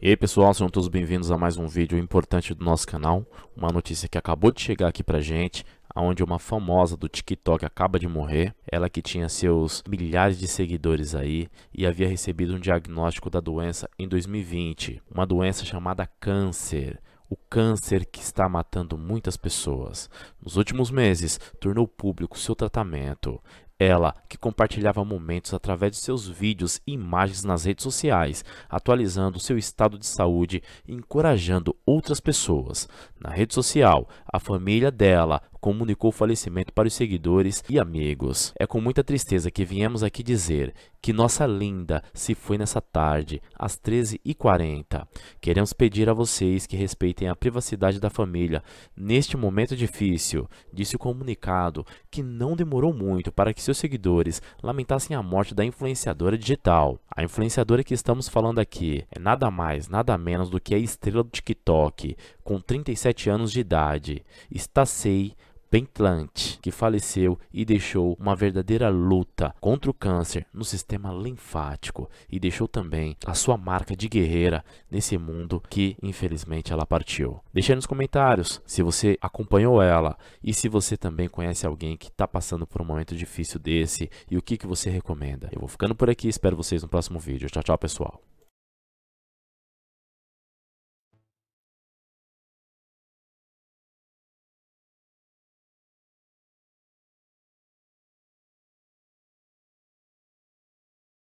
E aí pessoal, sejam todos bem-vindos a mais um vídeo importante do nosso canal, uma notícia que acabou de chegar aqui pra gente, onde uma famosa do TikTok acaba de morrer, ela que tinha seus milhares de seguidores aí e havia recebido um diagnóstico da doença em 2020, uma doença chamada câncer, o câncer que está matando muitas pessoas. Nos últimos meses, tornou público seu tratamento. Ela, que compartilhava momentos através de seus vídeos e imagens nas redes sociais, atualizando seu estado de saúde e encorajando outras pessoas. Na rede social, a família dela comunicou o falecimento para os seguidores e amigos. É com muita tristeza que viemos aqui dizer que nossa linda se foi nessa tarde, às 13h40. Queremos pedir a vocês que respeitem a privacidade da família neste momento difícil, disse o comunicado, que não demorou muito para que seus seguidores lamentassem a morte da influenciadora digital. A influenciadora que estamos falando aqui é nada mais, nada menos do que a estrela do TikTok, com 37 anos de idade. Está sei Pentlant, que faleceu e deixou uma verdadeira luta contra o câncer no sistema linfático e deixou também a sua marca de guerreira nesse mundo que infelizmente ela partiu. Deixe aí nos comentários se você acompanhou ela e se você também conhece alguém que está passando por um momento difícil desse e o que, que você recomenda. Eu vou ficando por aqui, espero vocês no próximo vídeo. Tchau, tchau pessoal.